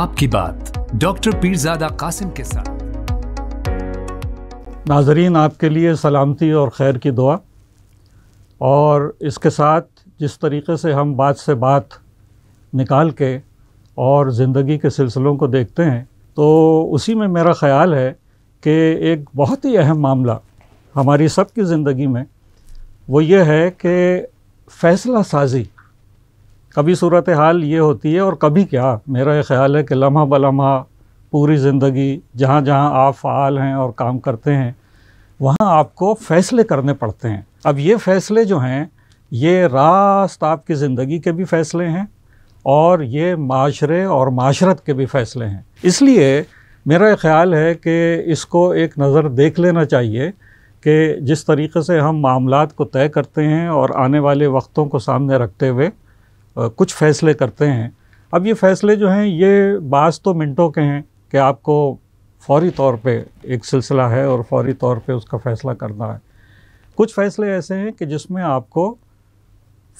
आपकी बात डॉक्टर पीरजादा कासिम के साथ नाजरीन आपके लिए सलामती और खैर की दुआ और इसके साथ जिस तरीके से हम बात से बात निकाल के और ज़िंदगी के सिलसिलों को देखते हैं तो उसी में मेरा ख़्याल है कि एक बहुत ही अहम मामला हमारी सब की ज़िंदगी में वो ये है कि फ़ैसला साजी कभी सूरत हाल ये होती है और कभी क्या मेरा ये ख्याल है कि लम्हा बलम्हा पूरी ज़िंदगी जहाँ जहाँ आप फ़ाल हैं और काम करते हैं वहाँ आपको फ़ैसले करने पड़ते हैं अब ये फ़ैसले जो हैं ये रास्त आपकी ज़िंदगी के भी फ़ैसले हैं और ये माशरे और माशरत के भी फ़ैसले हैं इसलिए मेरा ख्याल है कि इसको एक नज़र देख लेना चाहिए कि जिस तरीके से हम मामला को तय करते हैं और आने वाले वक्तों को सामने रखते हुए कुछ फैसले करते हैं अब ये फैसले जो हैं ये बास तो मिनटों के हैं कि आपको फौरी तौर पे एक सिलसिला है और फौरी तौर पे उसका फ़ैसला करना है कुछ फ़ैसले ऐसे हैं कि जिसमें आपको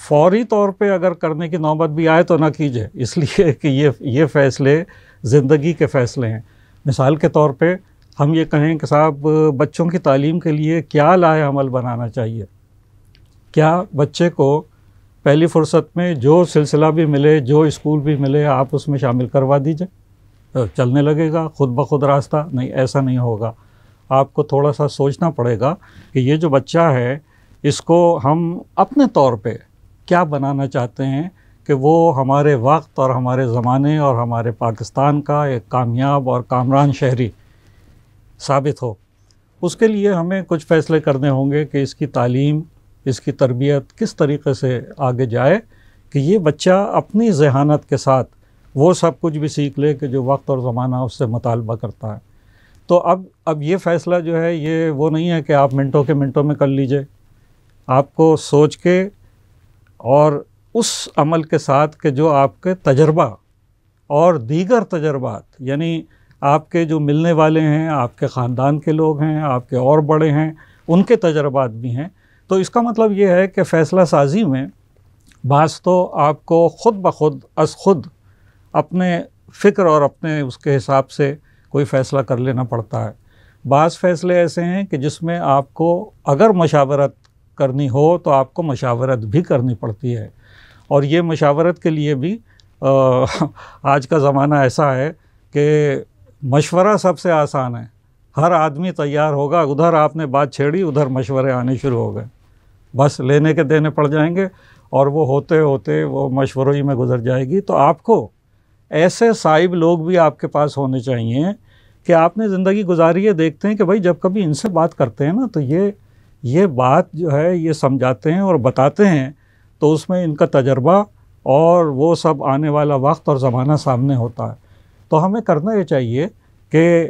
फौरी तौर पे अगर करने की नौबत भी आए तो ना कीजिए इसलिए कि ये ये फ़ैसले ज़िंदगी के फ़ैसले हैं मिसाल के तौर पे हम ये कहें कि साहब बच्चों की तालीम के लिए क्या लाए अमल बनाना चाहिए क्या बच्चे को पहली फुर्सत में जो सिलसिला भी मिले जो स्कूल भी मिले आप उसमें शामिल करवा दीजिए तो चलने लगेगा खुद ब खुद रास्ता नहीं ऐसा नहीं होगा आपको थोड़ा सा सोचना पड़ेगा कि ये जो बच्चा है इसको हम अपने तौर पे क्या बनाना चाहते हैं कि वो हमारे वक्त और हमारे ज़माने और हमारे पाकिस्तान का एक कामयाब और कामरान शहरी साबित हो उसके लिए हमें कुछ फ़ैसले करने होंगे कि इसकी तालीम इसकी तरबियत किस तरीके से आगे जाए कि ये बच्चा अपनी जहानत के साथ वो सब कुछ भी सीख ले कि जो वक्त और ज़माना उससे मुतालबा करता है तो अब अब ये फ़ैसला जो है ये वो नहीं है कि आप मिनटों के मिनटों में कर लीजिए आपको सोच के और उस अमल के साथ के जो आपके तजर्बा और दीगर तजर्बात यानी आपके जो मिलने वाले हैं आपके ख़ानदान के लोग हैं आपके और बड़े हैं उनके तजर्बात भी हैं तो इसका मतलब ये है कि फ़ैसला साजी में बास तो आपको ख़ुद ब खुद अस खुद अपने फ़िक्र और अपने उसके हिसाब से कोई फ़ैसला कर लेना पड़ता है बास फ़ैसले ऐसे हैं कि जिसमें आपको अगर मशावरत करनी हो तो आपको मशावरत भी करनी पड़ती है और ये मशावरत के लिए भी आज का ज़माना ऐसा है कि मशवरा सबसे आसान है हर आदमी तैयार होगा उधर आपने बात छेड़ी उधर मशवरे आने शुरू हो गए बस लेने के देने पड़ जाएंगे और वो होते होते वो मशवरों में गुजर जाएगी तो आपको ऐसे साहिब लोग भी आपके पास होने चाहिए कि आपने ज़िंदगी गुजारी है देखते हैं कि भाई जब कभी इनसे बात करते हैं ना तो ये ये बात जो है ये समझाते हैं और बताते हैं तो उसमें इनका तजर्बा और वो सब आने वाला वक्त और ज़माना सामने होता है तो हमें करना ये चाहिए कि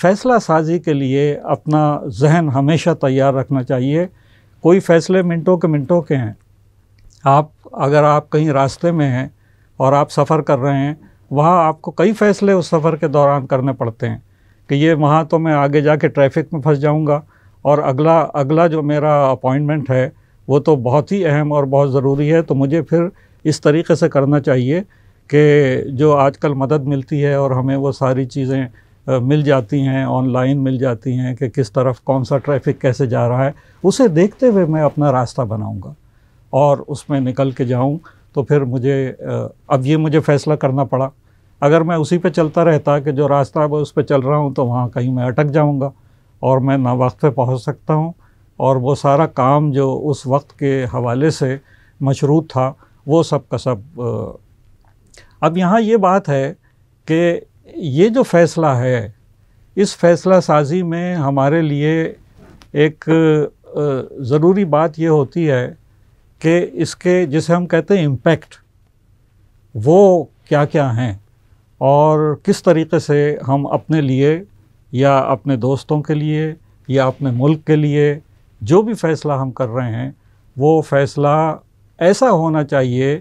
फ़ैसला साजी के लिए अपना जहन हमेशा तैयार रखना चाहिए कोई फ़ैसले मिनटों के मिनटों के हैं आप अगर आप कहीं रास्ते में हैं और आप सफ़र कर रहे हैं वहाँ आपको कई फ़ैसले उस सफ़र के दौरान करने पड़ते हैं कि ये वहाँ तो मैं आगे जाके ट्रैफिक में फंस जाऊँगा और अगला अगला जो मेरा अपॉइंटमेंट है वो तो बहुत ही अहम और बहुत ज़रूरी है तो मुझे फिर इस तरीके से करना चाहिए कि जो आजकल मदद मिलती है और हमें वो सारी चीज़ें मिल जाती हैं ऑनलाइन मिल जाती हैं कि किस तरफ कौन सा ट्रैफिक कैसे जा रहा है उसे देखते हुए मैं अपना रास्ता बनाऊंगा और उसमें निकल के जाऊं तो फिर मुझे अब ये मुझे फ़ैसला करना पड़ा अगर मैं उसी पे चलता रहता कि जो रास्ता है उस पर चल रहा हूँ तो वहाँ कहीं मैं अटक जाऊँगा और मैं ना वक्त पे पहुँच सकता हूँ और वो सारा काम जो उस वक्त के हवाले से मशरूत था वो सब का सब अब यहाँ ये बात है कि ये जो फैसला है इस फैसला साजी में हमारे लिए एक ज़रूरी बात ये होती है कि इसके जिसे हम कहते हैं इम्पैक्ट वो क्या क्या हैं और किस तरीके से हम अपने लिए या अपने दोस्तों के लिए या अपने मुल्क के लिए जो भी फ़ैसला हम कर रहे हैं वो फ़ैसला ऐसा होना चाहिए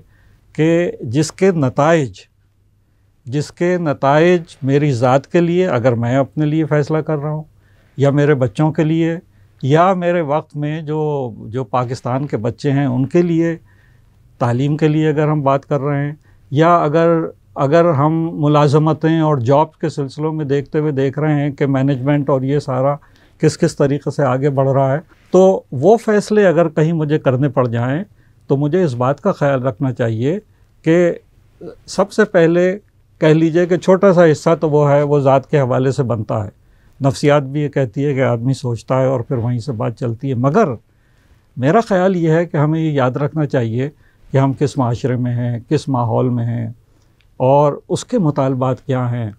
कि जिसके नतज जिसके नतज मेरी ज़ात के लिए अगर मैं अपने लिए फ़ैसला कर रहा हूँ या मेरे बच्चों के लिए या मेरे वक्त में जो जो पाकिस्तान के बच्चे हैं उनके लिए तालीम के लिए अगर हम बात कर रहे हैं या अगर अगर हम मुलाजमतें और जॉब के सिलसिलों में देखते हुए देख रहे हैं कि मैनेजमेंट और ये सारा किस किस तरीके से आगे बढ़ रहा है तो वो फ़ैसले अगर कहीं मुझे करने पड़ जाएँ तो मुझे इस बात का ख्याल रखना चाहिए कि सबसे पहले कह लीजिए कि छोटा सा हिस्सा तो वो है वो ज़ात के हवाले से बनता है नफ्सियात भी ये कहती है कि आदमी सोचता है और फिर वहीं से बात चलती है मगर मेरा ख्याल ये है कि हमें ये याद रखना चाहिए कि हम किस माशरे में हैं किस माहौल में हैं और उसके मुतालबात क्या हैं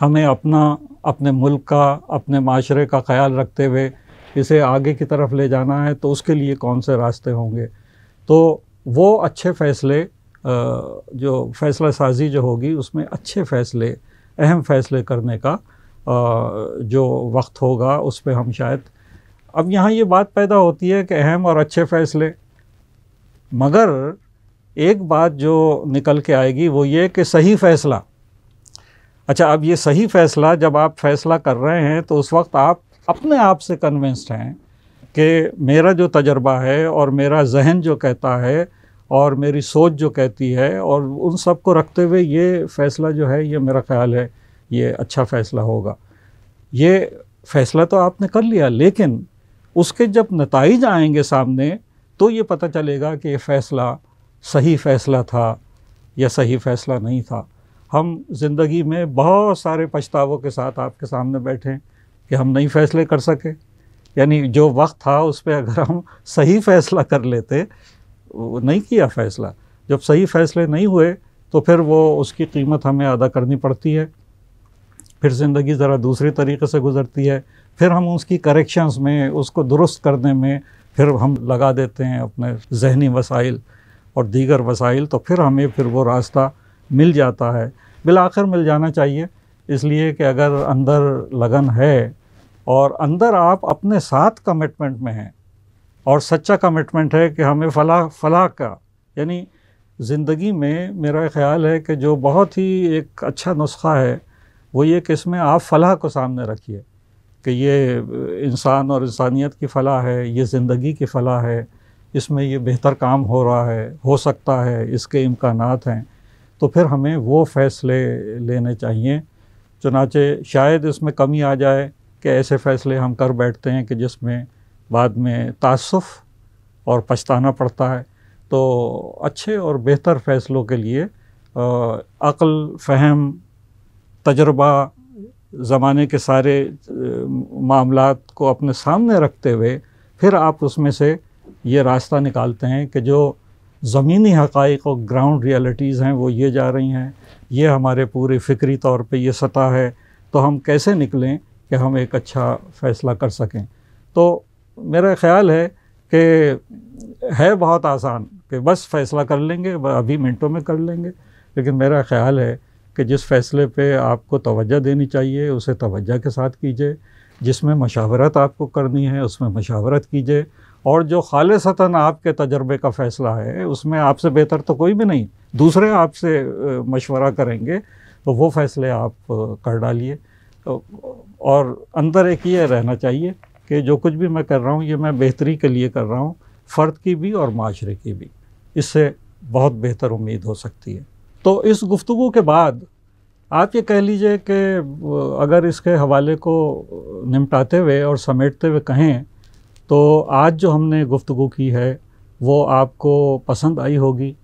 हमें अपना अपने मुल्क का अपने माशरे का ख्याल रखते हुए इसे आगे की तरफ ले जाना है तो उसके लिए कौन से रास्ते होंगे तो वो अच्छे फ़ैसले जो फैसला साजी जो होगी उसमें अच्छे फैसले अहम फैसले करने का जो वक्त होगा उस पर हम शायद अब यहाँ ये बात पैदा होती है कि अहम और अच्छे फैसले मगर एक बात जो निकल के आएगी वो ये कि सही फैसला अच्छा अब ये सही फैसला जब आप फैसला कर रहे हैं तो उस वक्त आप अपने आप से कन्विंस्ड हैं कि मेरा जो तजर्बा है और मेरा जहन जो कहता है और मेरी सोच जो कहती है और उन सब को रखते हुए ये फ़ैसला जो है ये मेरा ख्याल है ये अच्छा फ़ैसला होगा ये फ़ैसला तो आपने कर लिया लेकिन उसके जब नतज आएंगे सामने तो ये पता चलेगा कि ये फ़ैसला सही फ़ैसला था या सही फ़ैसला नहीं था हम ज़िंदगी में बहुत सारे पछतावों के साथ आपके सामने बैठे हैं कि हम नहीं फ़ैसले कर सके यानी जो वक्त था उस पर अगर हम सही फ़ैसला कर लेते नहीं किया फैसला जब सही फैसले नहीं हुए तो फिर वो उसकी कीमत हमें अदा करनी पड़ती है फिर ज़िंदगी ज़रा दूसरे तरीके से गुजरती है फिर हम उसकी करेक्शंस में उसको दुरुस्त करने में फिर हम लगा देते हैं अपने जहनी वसाइल और दीगर वसाइल तो फिर हमें फिर वो रास्ता मिल जाता है बिलाखिर मिल जाना चाहिए इसलिए कि अगर अंदर लगन है और अंदर आप अपने साथ कमिटमेंट में हैं और सच्चा कमिटमेंट है कि हमें फ़ला फलाह का यानी ज़िंदगी में मेरा ख्याल है कि जो बहुत ही एक अच्छा नुस्खा है वो ये कि इसमें आप फलाह को सामने रखिए कि ये इंसान और इंसानियत की फलाह है ये ज़िंदगी की फलाह है इसमें ये बेहतर काम हो रहा है हो सकता है इसके इम्कान हैं तो फिर हमें वो फ़ैसले लेने चाहिए चुनाचे शायद इसमें कमी आ जाए कि ऐसे फ़ैसले हम कर बैठते हैं कि जिसमें बाद में तसफ़ और पछताना पड़ता है तो अच्छे और बेहतर फ़ैसलों के लिए अक़ल फहम तजर्बा ज़माने के सारे मामला को अपने सामने रखते हुए फिर आप उसमें से ये रास्ता निकालते हैं कि जो ज़मीनी हक़ और ग्राउंड रियलिटीज़ हैं वो ये जा रही हैं ये हमारे पूरे फ़िक्री तौर पे ये सतह है तो हम कैसे निकलें कि हम एक अच्छा फ़ैसला कर सकें तो मेरा ख्याल है कि है बहुत आसान कि बस फैसला कर लेंगे अभी मिनटों में कर लेंगे लेकिन मेरा ख्याल है कि जिस फैसले पे आपको तोज्जा देनी चाहिए उसे तोज्जा के साथ कीजिए जिसमें मशावरत आपको करनी है उसमें मशावरत कीजिए और जो खालसता आपके तजर्बे का फ़ैसला है उसमें आपसे बेहतर तो कोई भी नहीं दूसरे आपसे मशवरा करेंगे तो वो फ़ैसले आप कर डालिए तो, और अंदर एक ये रहना चाहिए कि जो कुछ भी मैं कर रहा हूँ ये मैं बेहतरी के लिए कर रहा हूँ फ़र्द की भी और माशरे की भी इससे बहुत बेहतर उम्मीद हो सकती है तो इस गुफ्तु के बाद आप ये कह लीजिए कि अगर इसके हवाले को निपटाते हुए और समेटते हुए कहें तो आज जो हमने गुफ्तु की है वो आपको पसंद आई होगी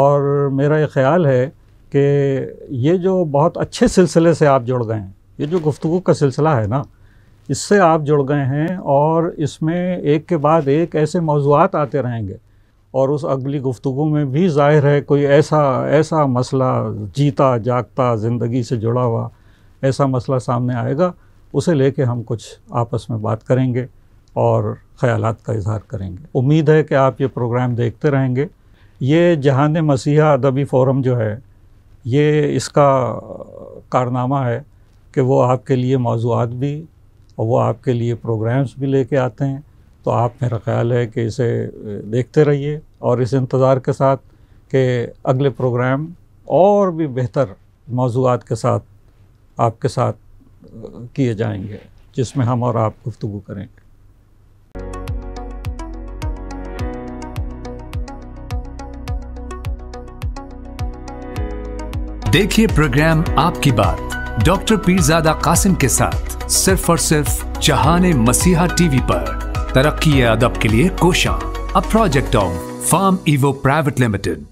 और मेरा ये ख़्याल है कि ये जो बहुत अच्छे सिलसिले से आप जुड़ गए हैं ये जो गुफ्तु का सिलसिला है ना इससे आप जुड़ गए हैं और इसमें एक के बाद एक ऐसे मौजूद आते रहेंगे और उस अगली गुफ्तु में भी जाहिर है कोई ऐसा ऐसा मसला जीता जागता ज़िंदगी से जुड़ा हुआ ऐसा मसला सामने आएगा उसे लेके हम कुछ आपस में बात करेंगे और ख़्याल का इजहार करेंगे उम्मीद है कि आप ये प्रोग्राम देखते रहेंगे ये जहान मसीहा अदबी फोरम जो है ये इसका कारनामा है कि वो आपके लिए मौजूद भी और वो आपके लिए प्रोग्राम्स भी लेके आते हैं तो आप मेरा ख्याल है कि इसे देखते रहिए और इस इंतज़ार के साथ कि अगले प्रोग्राम और भी बेहतर मौजूद के साथ आपके साथ किए जाएंगे जिसमें हम और आप गुफ्तु करेंगे देखिए प्रोग्राम आपकी बात डॉक्टर पीरजादा कासिम के साथ सिर्फ और सिर्फ चहाने मसीहा टीवी पर तरक्की अदब के लिए कोशा अ प्रोजेक्ट ऑफ फार्म इवो प्राइवेट लिमिटेड